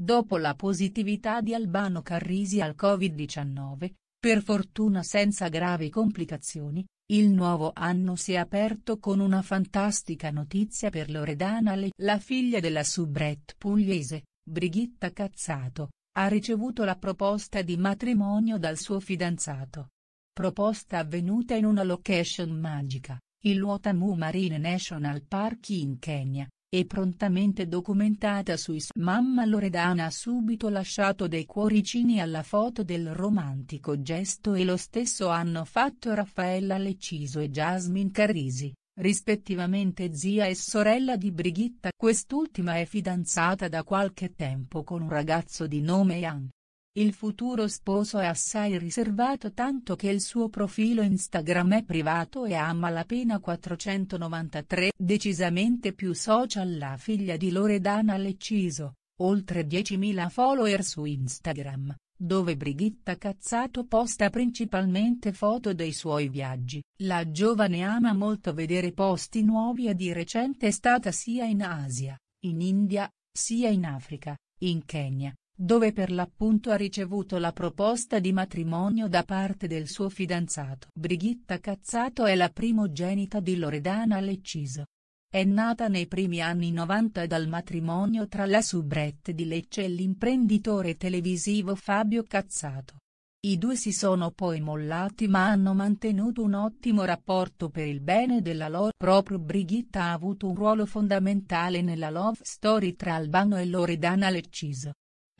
Dopo la positività di Albano Carrisi al Covid-19, per fortuna senza gravi complicazioni, il nuovo anno si è aperto con una fantastica notizia per Loredana Le. La figlia della soubrette pugliese, Brigitta Cazzato, ha ricevuto la proposta di matrimonio dal suo fidanzato. Proposta avvenuta in una location magica, il Luotamu Marine National Park in Kenya, e prontamente documentata sui s Mamma Loredana ha subito lasciato dei cuoricini alla foto del romantico gesto e lo stesso hanno fatto Raffaella Lecciso e Jasmine Carrisi, rispettivamente zia e sorella di Brigitta. Quest'ultima è fidanzata da qualche tempo con un ragazzo di nome Ian, il futuro sposo è assai riservato tanto che il suo profilo Instagram è privato e ha a malapena 493 decisamente più social la figlia di Loredana Lecciso, oltre 10.000 follower su Instagram, dove Brigitta Cazzato posta principalmente foto dei suoi viaggi. La giovane ama molto vedere posti nuovi e di recente è stata sia in Asia, in India, sia in Africa, in Kenya, dove per l'appunto ha ricevuto la proposta di matrimonio da parte del suo fidanzato. Brigitta Cazzato è la primogenita di Loredana Lecciso. È nata nei primi anni 90 dal matrimonio tra la soubrette di Lecce e l'imprenditore televisivo Fabio Cazzato. I due si sono poi mollati ma hanno mantenuto un ottimo rapporto per il bene della loro. Proprio Brigitta ha avuto un ruolo fondamentale nella love story tra Albano e Loredana Lecciso.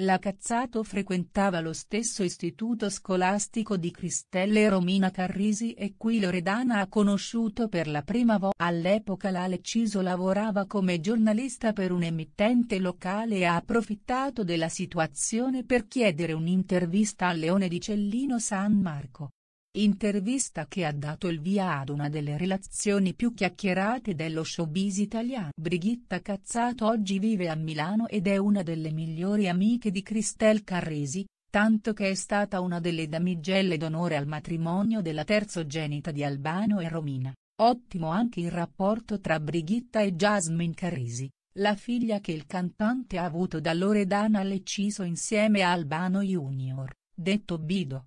La Cazzato frequentava lo stesso istituto scolastico di Cristelle Romina Carrisi e qui Loredana ha conosciuto per la prima volta. All'epoca la Lecciso lavorava come giornalista per un emittente locale e ha approfittato della situazione per chiedere un'intervista a Leone di Cellino San Marco. Intervista che ha dato il via ad una delle relazioni più chiacchierate dello showbiz italiano. Brigitta Cazzato oggi vive a Milano ed è una delle migliori amiche di Christelle Carresi, tanto che è stata una delle damigelle d'onore al matrimonio della terzogenita di Albano e Romina. Ottimo anche il rapporto tra Brigitta e Jasmine Carresi, la figlia che il cantante ha avuto da Loredana all'ecciso insieme a Albano Jr., detto Bido.